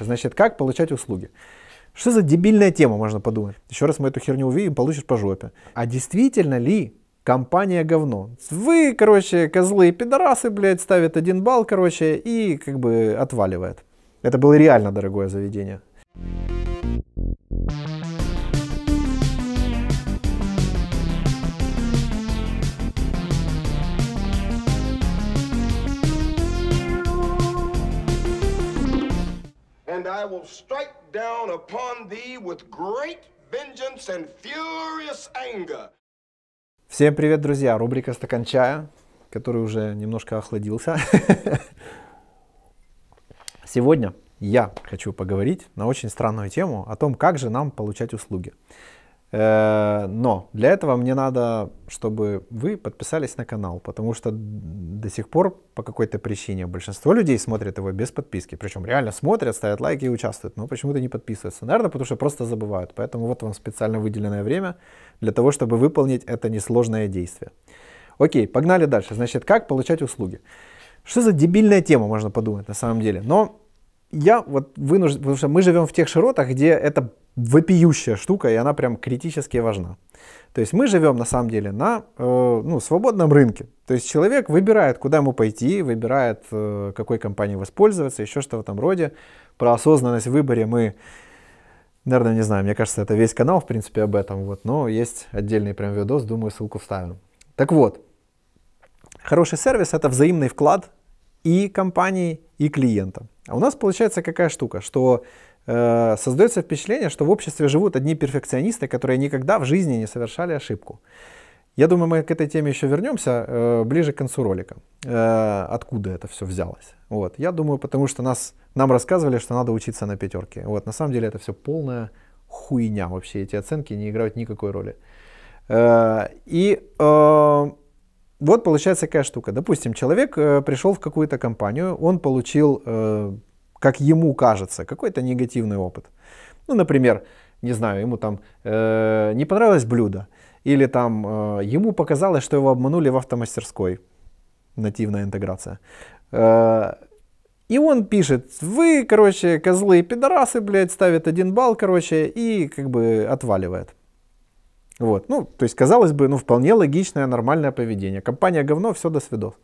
Значит, как получать услуги? Что за дебильная тема, можно подумать. Еще раз мы эту херню увидим, получишь по жопе. А действительно ли компания говно? Вы, короче, козлы и пидорасы, блядь, ставят один балл, короче, и как бы отваливает. Это было реально дорогое заведение. and I will strike down upon thee with great vengeance and furious anger. Всем привет, друзья! Рубрика «Стакан чая», который уже немножко охладился. Сегодня я хочу поговорить на очень странную тему о том, как же нам получать услуги. Э, но для этого мне надо, чтобы вы подписались на канал, потому что до сих пор по какой-то причине большинство людей смотрят его без подписки. Причем реально смотрят, ставят лайки и участвуют, но почему-то не подписываются. Наверное, потому что просто забывают. Поэтому вот вам специально выделенное время для того, чтобы выполнить это несложное действие. Окей, погнали дальше. Значит, как получать услуги? Что за дебильная тема, можно подумать на самом деле. Но я вот вынужден, потому что мы живем в тех широтах, где это вопиющая штука, и она прям критически важна. То есть мы живем на самом деле на э, ну, свободном рынке. То есть человек выбирает, куда ему пойти, выбирает, э, какой компанией воспользоваться, еще что в этом роде. Про осознанность в выборе мы, наверное, не знаю, мне кажется, это весь канал, в принципе, об этом. Вот, но есть отдельный прям видос, думаю, ссылку вставим. Так вот, хороший сервис – это взаимный вклад и компании, и клиента. А у нас получается какая штука, что э, создается впечатление, что в обществе живут одни перфекционисты, которые никогда в жизни не совершали ошибку. Я думаю, мы к этой теме еще вернемся э, ближе к концу ролика. Э, откуда это все взялось? Вот. Я думаю, потому что нас, нам рассказывали, что надо учиться на пятерке. Вот. На самом деле это все полная хуйня вообще. Эти оценки не играют никакой роли. Э, и э, вот получается такая штука. Допустим, человек э, пришел в какую-то компанию, он получил, э, как ему кажется, какой-то негативный опыт. Ну, например, не знаю, ему там э, не понравилось блюдо, или там э, ему показалось, что его обманули в автомастерской. Нативная интеграция. Э, и он пишет, вы, короче, козлы и пидорасы, блядь, ставит один балл, короче, и как бы отваливает. Вот. Ну, то есть, казалось бы, ну, вполне логичное, нормальное поведение. Компания говно, все до свидос.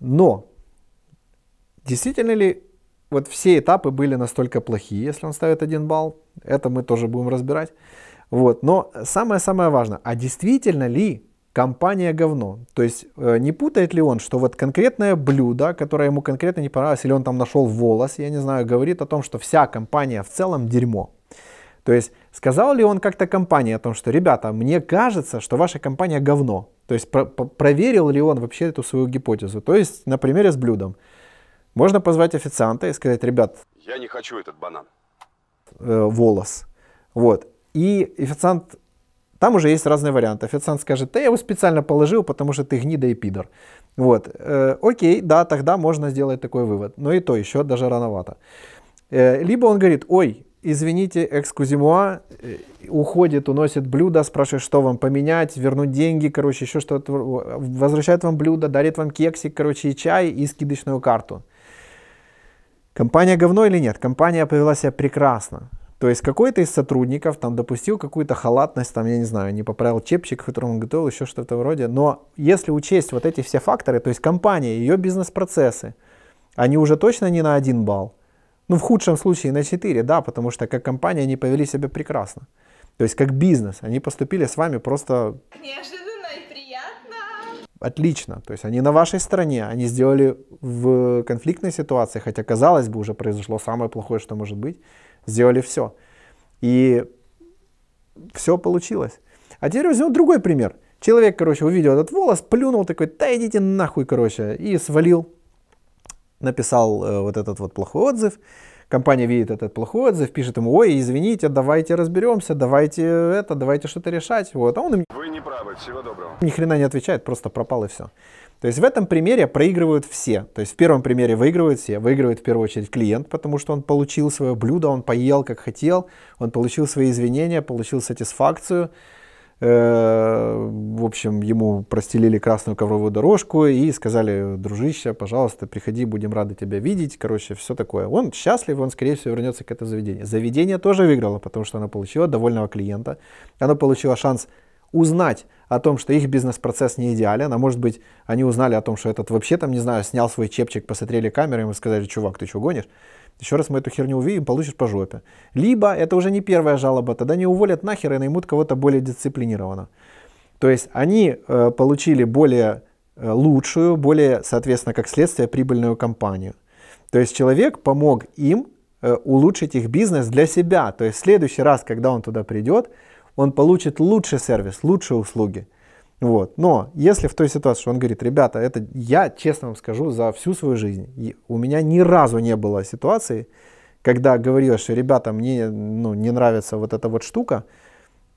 Но действительно ли вот все этапы были настолько плохие, если он ставит один балл? Это мы тоже будем разбирать. Вот. Но самое-самое важное, а действительно ли компания говно? То есть э, не путает ли он, что вот конкретное блюдо, которое ему конкретно не понравилось, или он там нашел волос, я не знаю, говорит о том, что вся компания в целом дерьмо? То есть сказал ли он как-то компании о том, что, ребята, мне кажется, что ваша компания говно. То есть про- про- проверил ли он вообще эту свою гипотезу. То есть на примере с блюдом. Можно позвать официанта и сказать, ребят... Я не хочу этот банан. Э, волос. Вот. И официант... Там уже есть разные варианты. Официант скажет, да я его специально положил, потому что ты гнида и пидор. Вот. Э, окей, да, тогда можно сделать такой вывод. Но и то еще даже рановато. Э, либо он говорит, ой, извините, экскузимуа, э, уходит, уносит блюдо, спрашивает, что вам поменять, вернуть деньги, короче, еще что-то, возвращает вам блюдо, дарит вам кексик, короче, и чай, и скидочную карту. Компания говно или нет? Компания повела себя прекрасно. То есть какой-то из сотрудников там допустил какую-то халатность, там, я не знаю, не поправил чепчик, который он готовил, еще что-то вроде. Но если учесть вот эти все факторы, то есть компания, ее бизнес-процессы, они уже точно не на один балл. Ну, в худшем случае на 4, да, потому что как компания они повели себя прекрасно. То есть как бизнес, они поступили с вами просто... Неожиданно и приятно. Отлично, то есть они на вашей стороне, они сделали в конфликтной ситуации, хотя казалось бы уже произошло самое плохое, что может быть, сделали все. И все получилось. А теперь возьмем другой пример. Человек, короче, увидел этот волос, плюнул такой, да идите нахуй, короче, и свалил написал э, вот этот вот плохой отзыв, компания видит этот плохой отзыв, пишет ему, ой, извините, давайте разберемся, давайте это, давайте что-то решать. Вот. А он им... Вы не правы, всего доброго. Ни хрена не отвечает, просто пропал и все. То есть в этом примере проигрывают все. То есть в первом примере выигрывают все. Выигрывает в первую очередь клиент, потому что он получил свое блюдо, он поел как хотел, он получил свои извинения, получил сатисфакцию, Э, в общем, ему простелили красную ковровую дорожку и сказали, дружище, пожалуйста, приходи, будем рады тебя видеть. Короче, все такое. Он счастлив, он, скорее всего, вернется к этому заведению. Заведение тоже выиграло, потому что оно получило довольного клиента. Оно получило шанс узнать, о том, что их бизнес-процесс не идеален, а может быть, они узнали о том, что этот вообще там, не знаю, снял свой чепчик, посмотрели камеры, и сказали, чувак, ты чего гонишь? Еще раз мы эту херню увидим, получишь по жопе. Либо, это уже не первая жалоба, тогда не уволят нахер и наймут кого-то более дисциплинированного. То есть они э, получили более э, лучшую, более, соответственно, как следствие, прибыльную компанию. То есть человек помог им э, улучшить их бизнес для себя. То есть в следующий раз, когда он туда придет, он получит лучший сервис, лучшие услуги. Вот. Но если в той ситуации, что он говорит, ребята, это я, честно вам скажу, за всю свою жизнь, у меня ни разу не было ситуации, когда говорил, что ребята, мне ну, не нравится вот эта вот штука,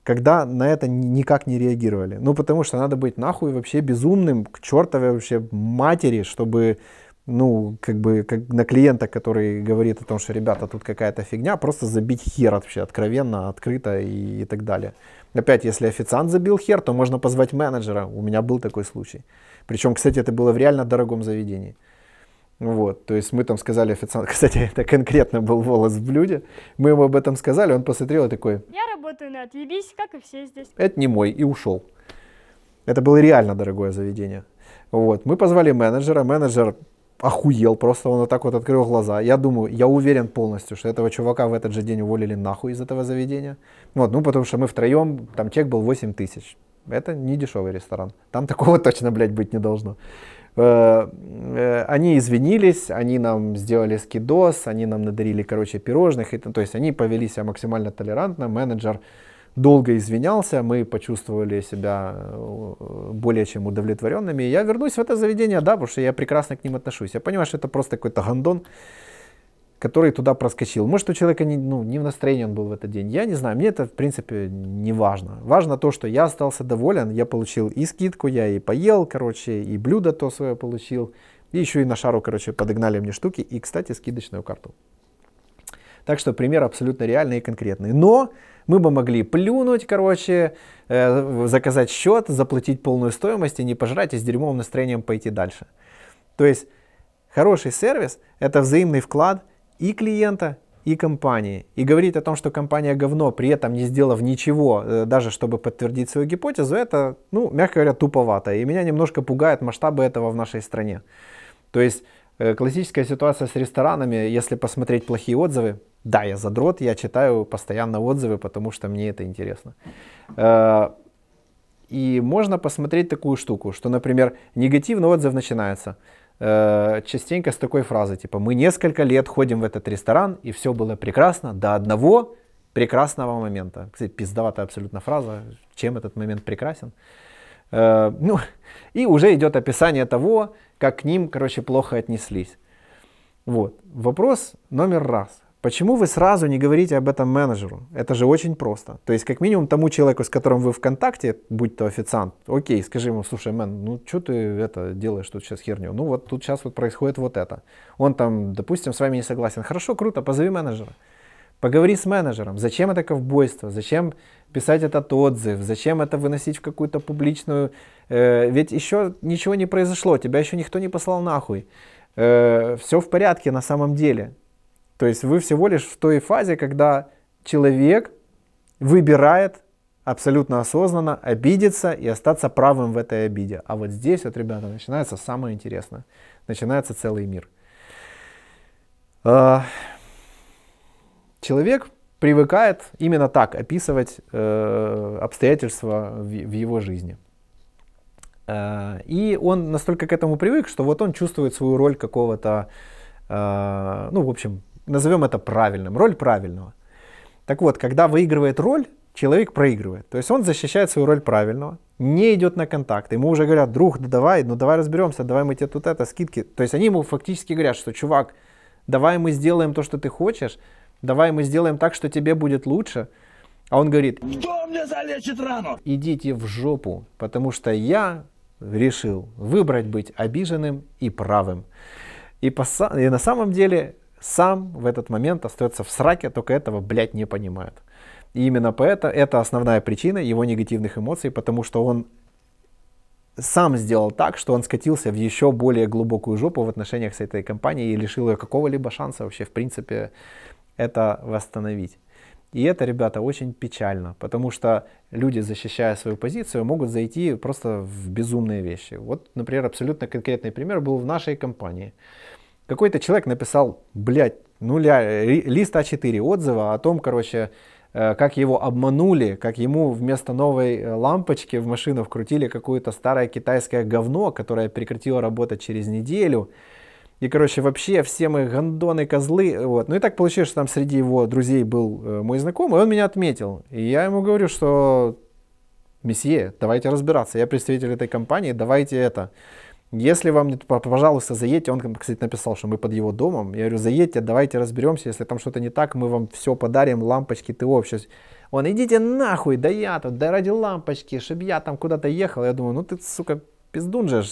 когда на это никак не реагировали. Ну, потому что надо быть нахуй вообще безумным, к чертовой вообще матери, чтобы ну, как бы как на клиента, который говорит о том, что, ребята, тут какая-то фигня, просто забить хер вообще откровенно, открыто и, и так далее. Опять, если официант забил хер, то можно позвать менеджера. У меня был такой случай. Причем, кстати, это было в реально дорогом заведении. Вот, то есть мы там сказали официанту, кстати, это конкретно был волос в блюде, мы ему об этом сказали, он посмотрел и такой... Я работаю на отъебись, как и все здесь. Это не мой, и ушел. Это было реально дорогое заведение. Вот, мы позвали менеджера, менеджер охуел просто, он вот так вот открыл глаза. Я думаю, я уверен полностью, что этого чувака в этот же день уволили нахуй из этого заведения. Вот, ну потому что мы втроем, там чек был 8 тысяч. Это не дешевый ресторан. Там такого точно, блядь, быть не должно. Э, э, они извинились, они нам сделали скидос, они нам надарили, короче, пирожных. То есть они повели себя максимально толерантно. Менеджер долго извинялся, мы почувствовали себя э, более чем удовлетворенными. Я вернусь в это заведение, да, потому что я прекрасно к ним отношусь. Я понимаю, что это просто какой-то гандон, который туда проскочил. Может, у человека не, ну, не в настроении он был в этот день. Я не знаю, мне это, в принципе, не важно. Важно то, что я остался доволен, я получил и скидку, я и поел, короче, и блюдо то свое получил. И еще и на шару, короче, подогнали мне штуки. И, кстати, скидочную карту. Так что пример абсолютно реальный и конкретный. Но мы бы могли плюнуть, короче, э, заказать счет, заплатить полную стоимость и не пожрать, и с дерьмовым настроением пойти дальше. То есть хороший сервис – это взаимный вклад и клиента, и компании. И говорить о том, что компания говно, при этом не сделав ничего, э, даже чтобы подтвердить свою гипотезу, это, ну, мягко говоря, туповато. И меня немножко пугают масштабы этого в нашей стране. То есть э, классическая ситуация с ресторанами, если посмотреть плохие отзывы, да, я задрот, я читаю постоянно отзывы, потому что мне это интересно. Э, и можно посмотреть такую штуку, что, например, негативный отзыв начинается э, частенько с такой фразы, типа, мы несколько лет ходим в этот ресторан, и все было прекрасно до одного прекрасного момента. Кстати, пиздоватая абсолютно фраза, чем этот момент прекрасен. Э, ну, и уже идет описание того, как к ним, короче, плохо отнеслись. Вот. Вопрос номер раз. Почему вы сразу не говорите об этом менеджеру? Это же очень просто. То есть, как минимум, тому человеку, с которым вы в контакте, будь то официант, окей, скажи ему, слушай, мен, ну что ты это делаешь тут сейчас херню? Ну вот тут сейчас вот происходит вот это. Он там, допустим, с вами не согласен. Хорошо, круто, позови менеджера. Поговори с менеджером. Зачем это ковбойство? Зачем писать этот отзыв? Зачем это выносить в какую-то публичную... Э, ведь еще ничего не произошло, тебя еще никто не послал нахуй. Э, все в порядке на самом деле. То есть вы всего лишь в той фазе, когда человек выбирает абсолютно осознанно обидеться и остаться правым в этой обиде. А вот здесь вот, ребята, начинается самое интересное. Начинается целый мир. А, человек привыкает именно так описывать э, обстоятельства в, его жизни. А, и он настолько к этому привык, что вот он чувствует свою роль какого-то, а, ну, в общем, назовем это правильным, роль правильного. Так вот, когда выигрывает роль, человек проигрывает. То есть он защищает свою роль правильного, не идет на контакт. Ему уже говорят, друг, да давай, ну давай разберемся, давай мы тебе тут это, скидки. То есть они ему фактически говорят, что чувак, давай мы сделаем то, что ты хочешь, давай мы сделаем так, что тебе будет лучше. А он говорит, кто мне залечит рану? Идите в жопу, потому что я решил выбрать быть обиженным и правым. И, по, и на самом деле сам в этот момент остается в сраке, только этого, блядь, не понимает. И именно поэтому это основная причина его негативных эмоций, потому что он сам сделал так, что он скатился в еще более глубокую жопу в отношениях с этой компанией и лишил ее какого-либо шанса вообще, в принципе, это восстановить. И это, ребята, очень печально, потому что люди, защищая свою позицию, могут зайти просто в безумные вещи. Вот, например, абсолютно конкретный пример был в нашей компании. Какой-то человек написал, блядь, нуля, лист А4 отзыва о том, короче, э, как его обманули, как ему вместо новой э, лампочки в машину вкрутили какое-то старое китайское говно, которое прекратило работать через неделю. И, короче, вообще все мы гондоны, козлы. Вот. Ну и так получилось, что там среди его друзей был э, мой знакомый, и он меня отметил. И я ему говорю, что месье, давайте разбираться, я представитель этой компании, давайте это. Если вам не пожалуйста, заедьте. Он, кстати, написал, что мы под его домом. Я говорю, заедьте, давайте разберемся. Если там что-то не так, мы вам все подарим, лампочки, ты вообще, Он, идите нахуй, да я тут, да ради лампочки, чтобы я там куда-то ехал. Я думаю, ну ты, сука, пиздун же,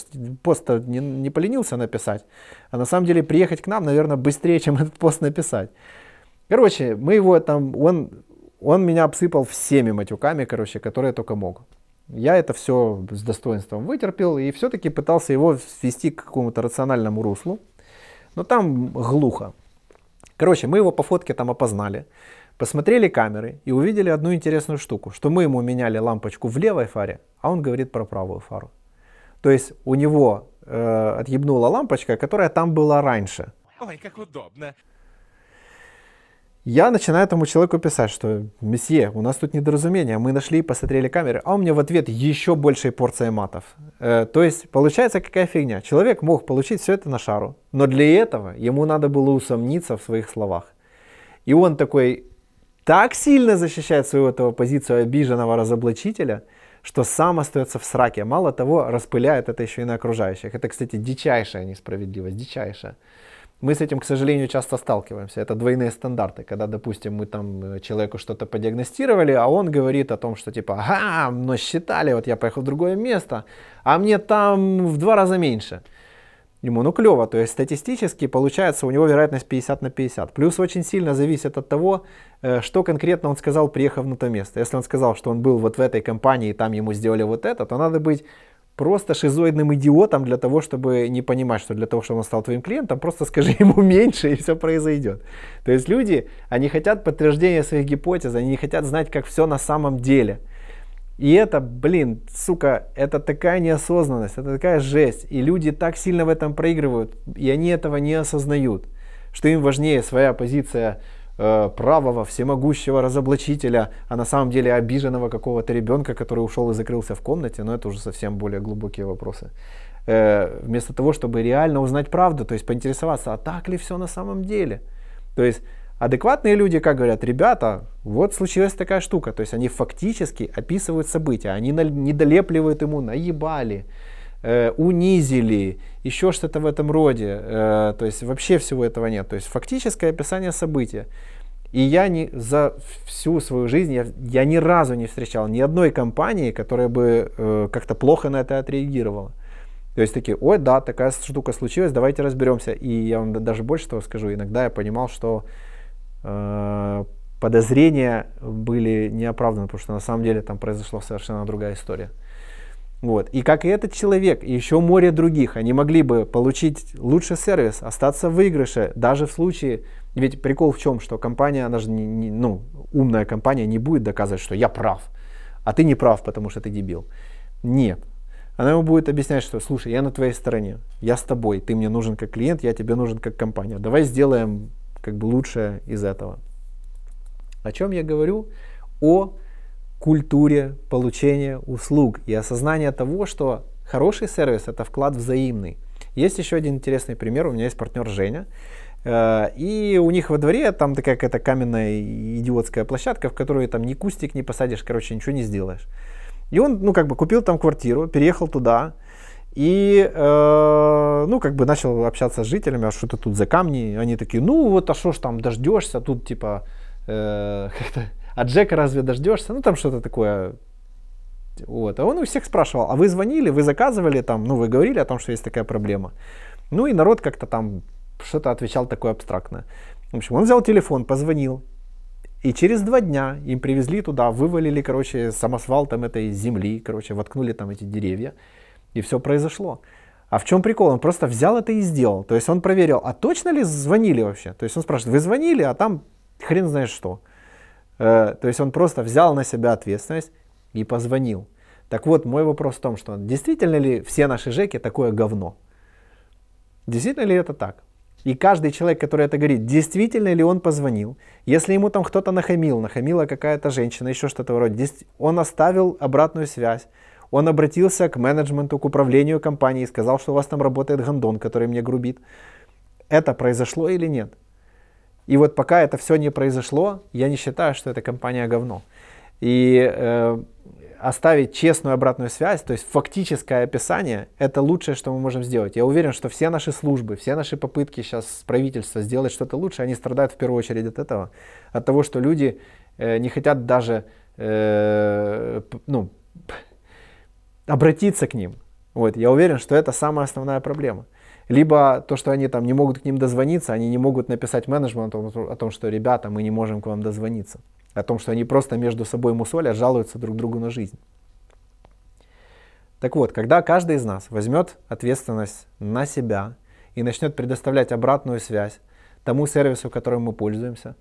пост не, не поленился написать. А на самом деле приехать к нам, наверное, быстрее, чем этот пост написать. Короче, мы его там, он, он меня обсыпал всеми матюками, короче, которые только мог. Я это все с достоинством вытерпел и все-таки пытался его свести к какому-то рациональному руслу. Но там глухо. Короче, мы его по фотке там опознали. Посмотрели камеры и увидели одну интересную штуку, что мы ему меняли лампочку в левой фаре, а он говорит про правую фару. То есть у него э, отъебнула лампочка, которая там была раньше. Ой, как удобно. Я начинаю этому человеку писать, что «Месье, у нас тут недоразумение, мы нашли и посмотрели камеры», а у меня в ответ еще большая порция матов. Э, то есть получается какая фигня. Человек мог получить все это на шару, но для этого ему надо было усомниться в своих словах. И он такой так сильно защищает свою этого позицию обиженного разоблачителя, что сам остается в сраке. Мало того, распыляет это еще и на окружающих. Это, кстати, дичайшая несправедливость, дичайшая. Мы с этим, к сожалению, часто сталкиваемся. Это двойные стандарты, когда, допустим, мы там э, человеку что-то подиагностировали, а он говорит о том, что типа, ага, но считали, вот я поехал в другое место, а мне там в два раза меньше. Ему, ну клево, то есть статистически получается у него вероятность 50 на 50. Плюс очень сильно зависит от того, э, что конкретно он сказал, приехав на то место. Если он сказал, что он был вот в этой компании, и там ему сделали вот это, то надо быть просто шизоидным идиотом для того, чтобы не понимать, что для того, чтобы он стал твоим клиентом, просто скажи ему меньше, и все произойдет. То есть люди, они хотят подтверждения своих гипотез, они не хотят знать, как все на самом деле. И это, блин, сука, это такая неосознанность, это такая жесть. И люди так сильно в этом проигрывают, и они этого не осознают, что им важнее своя позиция Э, правого, всемогущего разоблачителя, а на самом деле обиженного какого-то ребенка, который ушел и закрылся в комнате, но это уже совсем более глубокие вопросы. Э, вместо того, чтобы реально узнать правду, то есть поинтересоваться, а так ли все на самом деле. То есть адекватные люди как говорят, ребята, вот случилась такая штука. То есть они фактически описывают события, они недолепливают ему, наебали Э, унизили, еще что-то в этом роде. Э, то есть вообще всего этого нет. То есть фактическое описание события. И я не, за всю свою жизнь я, я ни разу не встречал ни одной компании, которая бы э, как-то плохо на это отреагировала. То есть такие, ой, да, такая штука случилась, давайте разберемся. И я вам даже больше того скажу, иногда я понимал, что э, подозрения были неоправданы, потому что на самом деле там произошла совершенно другая история. Вот. И как и этот человек, и еще море других, они могли бы получить лучший сервис, остаться в выигрыше, даже в случае, ведь прикол в чем, что компания, она же не, не, ну, умная компания не будет доказывать, что я прав, а ты не прав, потому что ты дебил. Нет. Она ему будет объяснять, что слушай, я на твоей стороне, я с тобой, ты мне нужен как клиент, я тебе нужен как компания. Давай сделаем как бы лучшее из этого. О чем я говорю? О культуре получения услуг и осознание того, что хороший сервис – это вклад взаимный. Есть еще один интересный пример. У меня есть партнер Женя. Э, и у них во дворе там такая какая-то каменная идиотская площадка, в которую там ни кустик не посадишь, короче, ничего не сделаешь. И он, ну, как бы купил там квартиру, переехал туда, и, э, ну, как бы начал общаться с жителями, а что это тут за камни? Они такие, ну, вот, а что ж там, дождешься, тут, типа, э, как-то а Джека разве дождешься? Ну, там что-то такое. Вот. А он у всех спрашивал, а вы звонили, вы заказывали там, ну, вы говорили о том, что есть такая проблема. Ну, и народ как-то там что-то отвечал такое абстрактное. В общем, он взял телефон, позвонил, и через два дня им привезли туда, вывалили, короче, самосвал там этой земли, короче, воткнули там эти деревья, и все произошло. А в чем прикол? Он просто взял это и сделал. То есть он проверил, а точно ли звонили вообще? То есть он спрашивает, вы звонили, а там хрен знает что. Э, то есть он просто взял на себя ответственность и позвонил. Так вот, мой вопрос в том, что действительно ли все наши ЖЭКи такое говно? Действительно ли это так? И каждый человек, который это говорит, действительно ли он позвонил? Если ему там кто-то нахамил, нахамила какая-то женщина, еще что-то вроде, он оставил обратную связь, он обратился к менеджменту, к управлению компании и сказал, что у вас там работает гондон, который мне грубит. Это произошло или нет? И вот пока это все не произошло, я не считаю, что эта компания говно. И э, оставить честную обратную связь, то есть фактическое описание, это лучшее, что мы можем сделать. Я уверен, что все наши службы, все наши попытки сейчас с правительства сделать что-то лучше, они страдают в первую очередь от этого. От того, что люди э, не хотят даже э, ну, обратиться к ним. Вот, я уверен, что это самая основная проблема либо то, что они там не могут к ним дозвониться, они не могут написать менеджменту о том, что ребята, мы не можем к вам дозвониться, о том, что они просто между собой мусолят, жалуются друг другу на жизнь. Так вот, когда каждый из нас возьмет ответственность на себя и начнет предоставлять обратную связь тому сервису, которым мы пользуемся,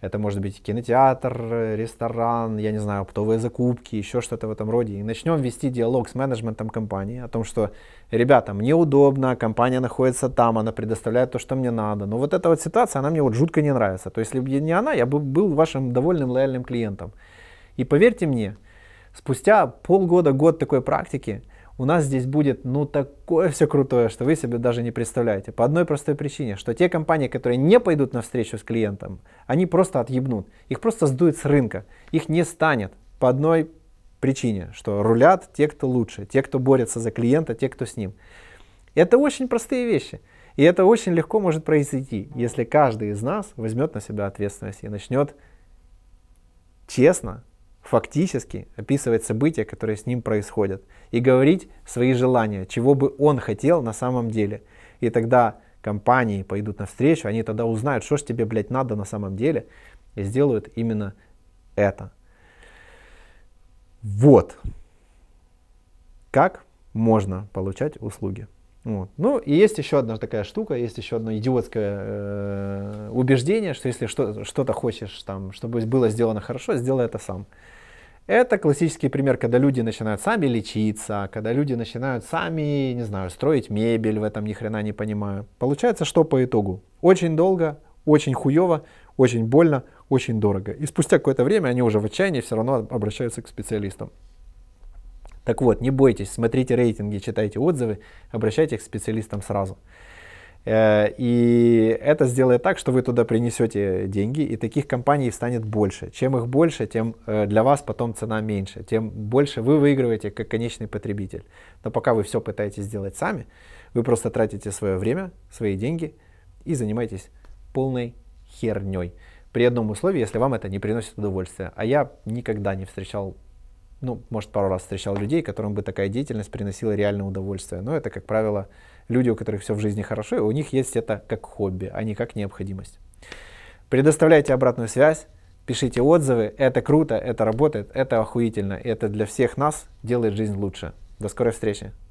это может быть кинотеатр, э, ресторан, я не знаю, оптовые закупки, еще что-то в этом роде. И начнем вести диалог с менеджментом компании о том, что, ребята, мне удобно, компания находится там, она предоставляет то, что мне надо. Но вот эта вот ситуация, она мне вот жутко не нравится. То есть, если бы не она, я бы был вашим довольным, лояльным клиентом. И поверьте мне, спустя полгода, год такой практики – у нас здесь будет ну такое все крутое, что вы себе даже не представляете. По одной простой причине, что те компании, которые не пойдут на встречу с клиентом, они просто отъебнут. Их просто сдуют с рынка. Их не станет по одной причине, что рулят те, кто лучше, те, кто борется за клиента, те, кто с ним. Это очень простые вещи. И это очень легко может произойти, если каждый из нас возьмет на себя ответственность и начнет честно фактически описывать события, которые с ним происходят, и говорить свои желания, чего бы он хотел на самом деле. И тогда компании пойдут навстречу, они тогда узнают, что ж тебе, блядь, надо на самом деле, и сделают именно это. Вот. Как можно получать услуги. Вот. Ну и есть еще одна такая штука, есть еще одно идиотское э, убеждение, что если что, что-то хочешь, там, чтобы было сделано хорошо, сделай это сам. Это классический пример, когда люди начинают сами лечиться, когда люди начинают сами, не знаю, строить мебель, в этом ни хрена не понимаю. Получается, что по итогу? Очень долго, очень хуево, очень больно, очень дорого. И спустя какое-то время они уже в отчаянии все равно обращаются к специалистам. Так вот, не бойтесь, смотрите рейтинги, читайте отзывы, обращайтесь к специалистам сразу. Э, и это сделает так, что вы туда принесете деньги, и таких компаний станет больше. Чем их больше, тем э, для вас потом цена меньше, тем больше вы выигрываете как конечный потребитель. Но пока вы все пытаетесь сделать сами, вы просто тратите свое время, свои деньги и занимаетесь полной херней. При одном условии, если вам это не приносит удовольствия. А я никогда не встречал ну, может, пару раз встречал людей, которым бы такая деятельность приносила реальное удовольствие. Но это, как правило, люди, у которых все в жизни хорошо, и у них есть это как хобби, а не как необходимость. Предоставляйте обратную связь, пишите отзывы. Это круто, это работает, это охуительно. и Это для всех нас делает жизнь лучше. До скорой встречи.